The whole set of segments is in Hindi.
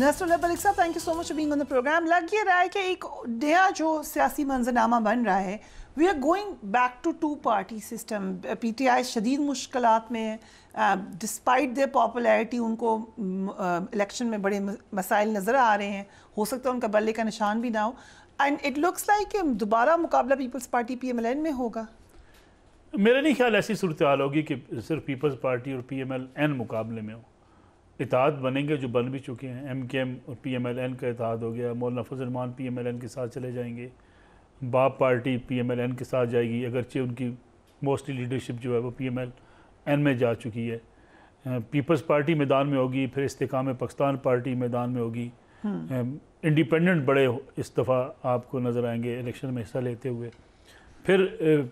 नसरुल्ला मलिक साहब thank you so much being on the programme लग ये रहा है कि एक नया जो सियासी मंजरनामा बन रहा है we are going back to two party system P T I शदीद मुश्किल में डिस्पाइट देर पॉपुलरिटी उनको इलेक्शन mm, uh, में बड़े मसाइल नज़र आ रहे हैं हो सकता है उनका बल्ले का निशान भी ना हो एंड इट लुक्स लाइक दोबारा मुकाबला Peoples Party P M L N में होगा मेरा नहीं ख्याल ऐसी सूरत हाल होगी कि सिर्फ पीपल्स पार्टी और पी एम एल एन मुकाबले में हो इतिहाद बनेंगे जो बन भी चुके हैं एम के एम और पी एम एल एन का इतिहाद हो गया मौलाना फजलमान पी एम एल एन के साथ चले जाएंगे BAP party P M L N के साथ जाएगी अगरचे उनकी मोस्टली लीडरशिप जो है वो पी एम एल एन में जा चुकी है पीपल्स पार्टी मैदान में होगी फिर इस्तेकाम पाकिस्तान पार्टी मैदान में होगी हम्म। इंडिपेंडेंट बड़े इस दफ़ा आपको नज़र आएंगे इलेक्शन में हिस्सा लेते हुए फिर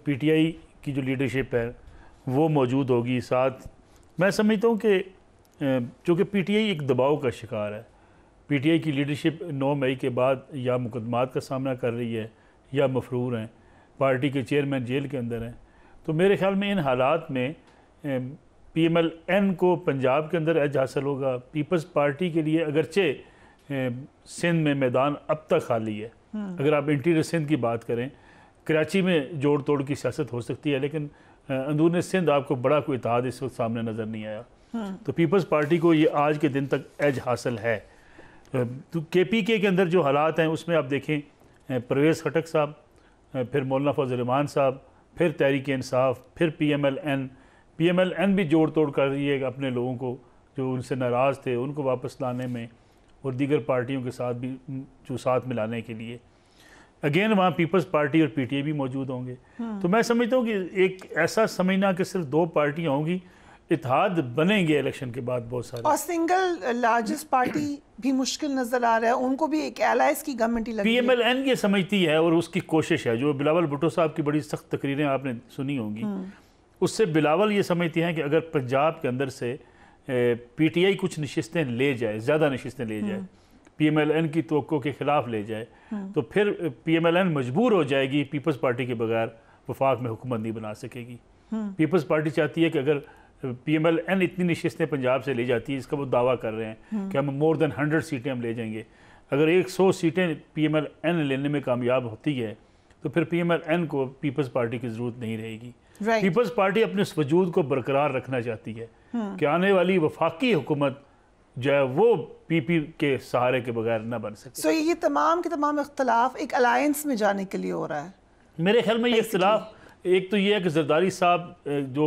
पी टी आई की जो लीडरशिप है वो मौजूद होगी साथ मैं समझता हूँ कि चूँकि आई एक दबाव का शिकार है पी टी आई की लीडरशिप नौ मई के बाद या मुकदमात का सामना कर रही है या मफरूर हैं पार्टी के चेयरमैन जेल के अंदर हैं तो मेरे ख्याल में इन हालात में पी एम एल एन को पंजाब के अंदर एज हासिल होगा पीपल्स पार्टी के लिए अगरचे सिंध में मैदान अब तक खाली है हम्म। अगर आप इंटीरियर सिंध की बात करें कराची में जोड़ तोड़ की सियासत हो सकती है लेकिन अंदरून सिंध आपको बड़ा कोई इतिहाद इस वक्त सामने नज़र नहीं आया तो पीपल्स पार्टी को ये आज के दिन तक एज हासिल है तो के पी के अंदर जो हालात हैं उसमें आप देखें परवेज़ खटक साहब फिर मौलाना रमान साहब फिर तहरीक इंसाफ फिर P M L N P M L N भी जोड़ तोड़ कर रही है अपने लोगों को जो उनसे नाराज़ थे उनको वापस लाने में और दीगर पार्टियों के साथ भी जो साथ मिलाने के लिए अगेन वहाँ पीपल्स पार्टी और पीटीए भी मौजूद होंगे हाँ। तो मैं समझता हूँ कि एक ऐसा समझना कि सिर्फ दो पार्टियाँ होंगी इतिहाद बनेंगे इलेक्शन के बाद बहुत सारे और सिंगल लार्जेस्ट पार्टी भी मुश्किल नजर आ रहा है उनको भी एक एलाइस की गवर्नमेंट लगी पी एम ये समझती है और उसकी कोशिश है जो बिलावल भुट्टो साहब की बड़ी सख्त तकरीरें आपने सुनी होंगी हम्म। उससे बिलावल ये समझती हैं कि अगर पंजाब के अंदर से पी कुछ नशस्तें ले जाए ज़्यादा नशस्तें ले जाए पी हम्म। की तो के ख़िलाफ़ ले जाए हम्म। तो फिर पी मजबूर हो जाएगी पीपल्स पार्टी के बगैर वफाक में हुकूमत नहीं बना सकेगी पीपल्स पार्टी चाहती है कि अगर पी एम एल एन इतनी नशस्तें पंजाब से ले जाती है इसका वो दावा कर रहे हैं हम्म। कि हम मोर देन हंड्रेड सीटें हम ले जाएंगे अगर एक सौ सीटें पी एम एल एन लेने में कामयाब होती है तो फिर पी एम एल एन को पीपल्स पार्टी की ज़रूरत नहीं रहेगी right. पीपल्स पार्टी अपने उस वजूद को बरकरार रखना चाहती है हम्म। कि आने वाली वफाकी हुकूमत जो है वो पीपी के सहारे के बगैर ना बन सके so, ये तमाम के तमाम इख्तलाफ एक अलायंस में जाने के लिए हो रहा है मेरे ख्याल में ये इख्तलाफ एक तो ये है कि जरदारी साहब जो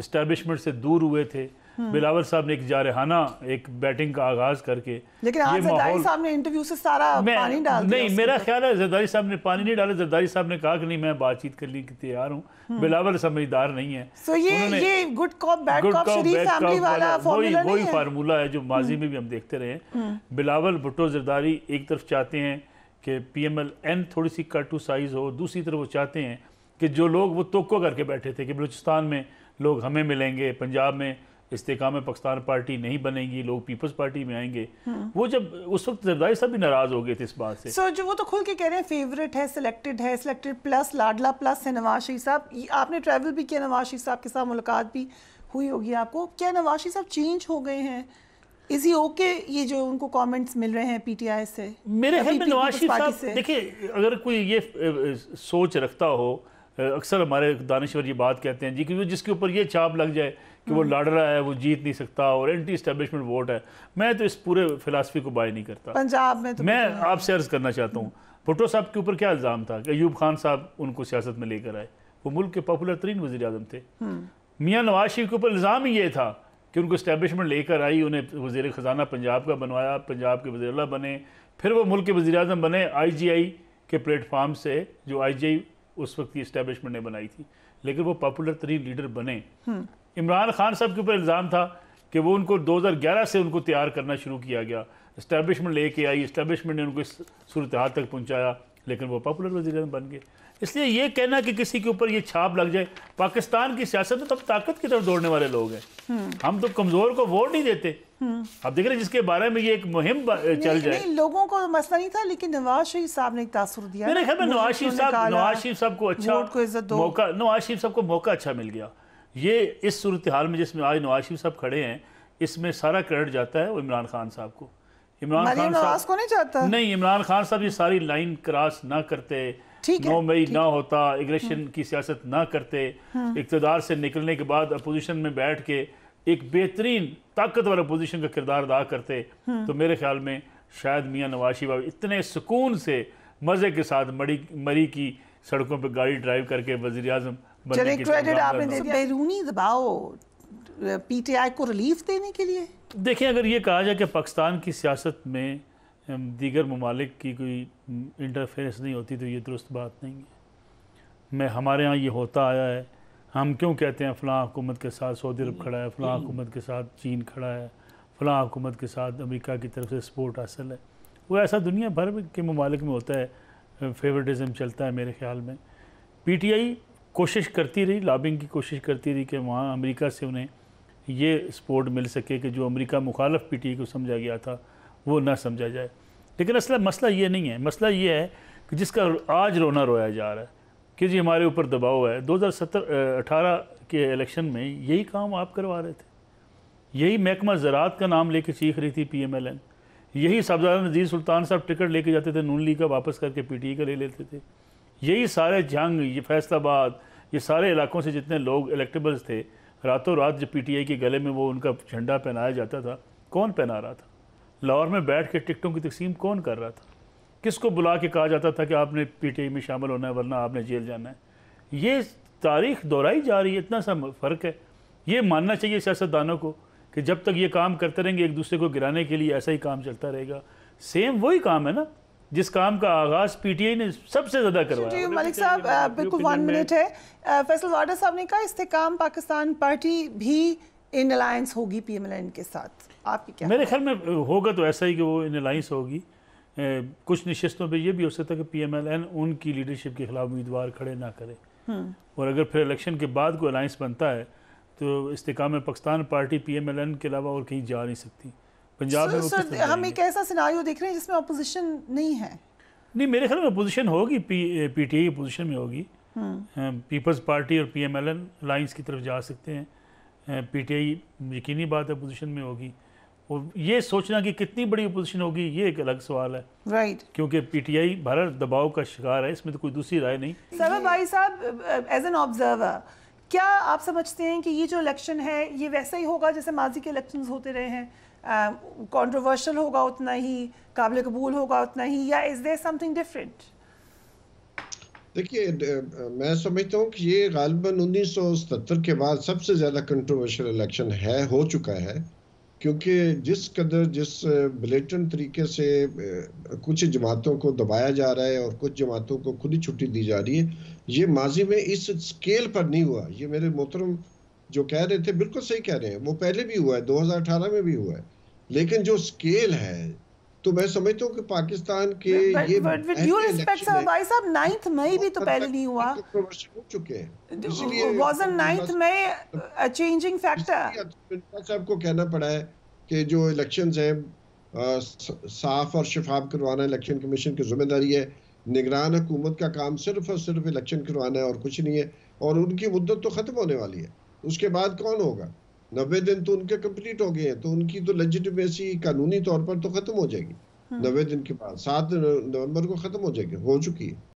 इस्टेब्लिशमेंट से दूर हुए थे हम्म। बिलावर साहब ने एक जारहाना एक बैटिंग का आगाज करके लेकिन आज जरदारी साहब ने इंटरव्यू से सारा पानी डाल नहीं मेरा ख्याल है जरदारी साहब ने पानी नहीं डाला जरदारी साहब ने कहा कि नहीं मैं बातचीत करने की तैयार हूँ हम्म। बिलावर समझदार नहीं है so ये ये good cop bad cop family वाला वही वही फार्मूला है जो हम्म। माजी में भी हम देखते रहे बिलावल भुट्टो जरदारी एक तरफ चाहते हैं कि पी एम एल एन थोड़ी सी कट टू साइज हो दूसरी तरफ वो चाहते हैं कि जो लोग वो तो करके बैठे थे कि बलूचिस्तान में लोग हमें मिलेंगे पंजाब में इस्तेकाम पाकिस्तान पार्टी नहीं बनेगी लोग पीपल्स पार्टी में आएंगे हाँ। वो जब उस वक्त जरदारी साहब भी नाराज हो गए थे इस बात से so, जो वो तो खुल के कह रहे हैं फेवरेट है सिलेक्टेड है सिलेक्टेड प्लस लाडला प्लस है नवाज शरीफ साहब आपने ट्रैवल भी किया नवाज शरीफ साहब के साथ मुलाकात भी हुई होगी आपको क्या नवाज शरीफ साहब चेंज हो गए हैं इज ही ओके ये जो उनको कमेंट्स मिल रहे हैं पीटीआई से मेरे ख्याल में नवाज शरीफ साहब देखिए अगर कोई ये सोच रखता हो अक्सर हमारे दानश्वर ये बात कहते हैं जी क्योंकि जिसके ऊपर ये चाप लग जाए कि वो हम्म। लड़ रहा है वो जीत नहीं सकता और एंटी इस्टेब्लिशमेंट वोट है मैं तो इस पूरे फिलासफी को बाय नहीं करता पंजाब में तो मैं आपसे अर्ज करना चाहता हूँ भुट्टो साहब के ऊपर क्या इल्ज़ाम था कि अयूब खान साहब उनको सियासत में लेकर आए वो मुल्क के पॉपुलर तरीन वजी अजम थे हम्म। मियाँ नवाज शरीफ के ऊपर इल्ज़ाम ही ये था कि उनको इस्टेब्लिशमेंट लेकर आई उन्हें वजीर ख़जाना पंजाब का बनवाया पंजाब के वजी बने फिर वो मुल्क के वजी अजम बने आई जी आई के प्लेटफार्म से जो आई जी आई उस वक्त की इस्टेब्लिशमेंट ने बनाई थी लेकिन वो पॉपुलर तरीन लीडर बने हम्म। इमरान खान साहब के ऊपर इल्ज़ाम था कि वो उनको 2011 से उनको तैयार करना शुरू किया गया इस्टेब्लिशमेंट लेके आई इस्टेब्लिशमेंट ने उनको इस सूरत हाल तक पहुँचाया लेकिन वो पॉपुलर वजी बन गए इसलिए ये कहना कि किसी के ऊपर ये छाप लग जाए पाकिस्तान की सियासत में तो तब ताकत की तरफ दौड़ने वाले लोग हैं हम्म। हम तो कमज़ोर को वोट नहीं देते हम्म। अब देख रहे जिसके बारे में ये एक मुहिम चल जाए नहीं, लोगों को मसला नहीं था लेकिन नवाज शरीफ साहब ने एक तासुर दिया मेरे ख्याल में नवाज शरीफ साहब नवाज शरीफ साहब को अच्छा मौका नवाज शरीफ साहब को मौका अच्छा मिल गया ये इस सूरत हाल में जिसमें आज नवाज शरीफ साहब खड़े हैं इसमें सारा क्रेडिट जाता है इमरान खान साहब को इमरान खान साहब को नहीं चाहता नहीं इमरान खान साहब ये सारी लाइन क्रॉस ना करते नौ मई ना होता इग्रेशन की सियासत ना करते हाँ। इकतदार से निकलने के बाद अपोजिशन में बैठ के एक बेहतरीन ताकतवर अपोजिशन का किरदार अदा करते हाँ। तो मेरे ख्याल में शायद मियाँ नवाज बाबू इतने सुकून से मज़े के साथ मरी मरी की सड़कों पर गाड़ी ड्राइव करके वजी अजम बैरूनी दबाव पीटीआई को रिलीफ देने के लिए देखिए अगर ये कहा जाए कि पाकिस्तान की सियासत में दीगर ममालिक की कोई इंटरफेरेंस नहीं होती तो ये दुरुस्त बात नहीं है मैं हमारे यहाँ ये होता आया है हम क्यों कहते हैं फ़लाँ हुकूमत के साथ सऊदी अरब खड़ा है फ़लाँ हुकूमत के साथ चीन खड़ा है फ़लाँ हुकूमत के साथ अमेरिका की तरफ से सपोर्ट हासिल है वो ऐसा दुनिया भर के ममालिक में होता है फेवरेटिज़म चलता है मेरे ख्याल में पीटीआई कोशिश करती रही लॉबिंग की कोशिश करती रही कि वहाँ अमेरिका से उन्हें ये सपोर्ट मिल सके कि जो अमेरिका मुखालफ पी टी को समझा गया था वो ना समझा जाए लेकिन असला मसला ये नहीं है मसला ये है कि जिसका आज रोना रोया जा रहा है कि जी हमारे ऊपर दबाव है 2017 18 के इलेक्शन में यही काम आप करवा रहे थे यही महकमा ज़रात का नाम लेके चीख रही थी पी एम एल एन यही साहबजादा नज़ीर सुल्तान साहब टिकट लेके जाते थे नून लीग का वापस करके पी टी का ले लेते थे यही सारे जंग ये फैसलाबाद ये सारे इलाकों से जितने लोग इलेक्टेबल्स थे रातों रात जब पीटीआई के गले में वो उनका झंडा पहनाया जाता था कौन पहना रहा था लाहौर में बैठ के टिकटों की तकसीम कौन कर रहा था किसको बुला के कहा जाता था कि आपने पीटीआई में शामिल होना है वरना आपने जेल जाना है ये तारीख दोहराई जा रही है इतना सा फ़र्क है ये मानना चाहिए सियासतदानों को कि जब तक ये काम करते रहेंगे एक दूसरे को गिराने के लिए ऐसा ही काम चलता रहेगा सेम वही काम है ना जिस काम का आगाज पीटीआई ने सबसे ज्यादा करवाया मलिक साहब बिल्कुल वन मिनट है फैसल वाडा साहब ने कहा इस्तेकाम पाकिस्तान पार्टी भी इन अलायंस होगी पीएमएलएन के साथ आपकी क्या मेरे ख्याल में होगा तो ऐसा ही कि वो इन अलायंस होगी कुछ नशस्तों पे ये भी हो सकता है कि पीएमएलएन उनकी लीडरशिप के खिलाफ उम्मीदवार खड़े ना करें हम्म। और अगर फिर इलेक्शन के बाद कोई अलायंस बनता है तो इस्तेकाम पाकिस्तान पार्टी पीएमएलएन के अलावा और कहीं जा नहीं सकती पंजाब में हम एक ऐसा सिनारियो देख रहे हैं जिसमें अपोजिशन नहीं है नहीं मेरे ख्याल में अपोजिशन होगी पी पीटीए में होगी पीपल्स हम्म। पार्टी हाँ, और पीएमएलएन लाइंस की तरफ जा सकते हैं पीटीआई हाँ, यकीनी बात है अपोजिशन में होगी और ये सोचना कि कितनी बड़ी अपोजिशन होगी ये एक अलग सवाल है राइट right. क्योंकि पीटीआई भारत दबाव का शिकार है इसमें तो कोई दूसरी राय नहीं सर भाई साहब एज एन ऑब्जर्वर क्या आप समझते हैं कि ये जो इलेक्शन है ये वैसा ही होगा जैसे माजी के इलेक्शन होते रहे हैं कॉन्ट्रोवर्शल होगा उतना ही काबिल कबूल होगा उतना ही या इज देर समथिंग डिफरेंट देखिए मैं समझता हूँ कि ये गालबा उन्नीस के बाद सबसे ज़्यादा कंट्रोवर्शियल इलेक्शन है हो चुका है क्योंकि जिस कदर जिस ब्लेटन तरीके से कुछ जमातों को दबाया जा रहा है और कुछ जमातों को खुली छुट्टी दी जा रही है ये माजी में इस स्केल पर नहीं हुआ ये मेरे मोहतरम जो कह रहे थे बिल्कुल सही कह रहे हैं वो पहले भी हुआ है 2018 में भी हुआ है लेकिन जो स्केल है तो मैं समझता हूँ कि पाकिस्तान के ये भाई साहब मई भी तो पहले नहीं हुआ तो हो चुके हैं तो साहब को कहना पड़ा है कि जो इलेक्शन है साफ और शफाफ करवाना इलेक्शन कमीशन की जिम्मेदारी है निगरान हुकूमत का काम सिर्फ और सिर्फ इलेक्शन करवाना है और कुछ नहीं है और उनकी मुद्दत तो ख़त्म होने वाली है उसके बाद कौन होगा नब्बे दिन तो उनके कंप्लीट हो गए हैं तो उनकी तो लेजिटिमेसी कानूनी तौर पर तो खत्म हो जाएगी हाँ। नब्बे दिन के बाद सात नवंबर को खत्म हो जाएगी हो चुकी है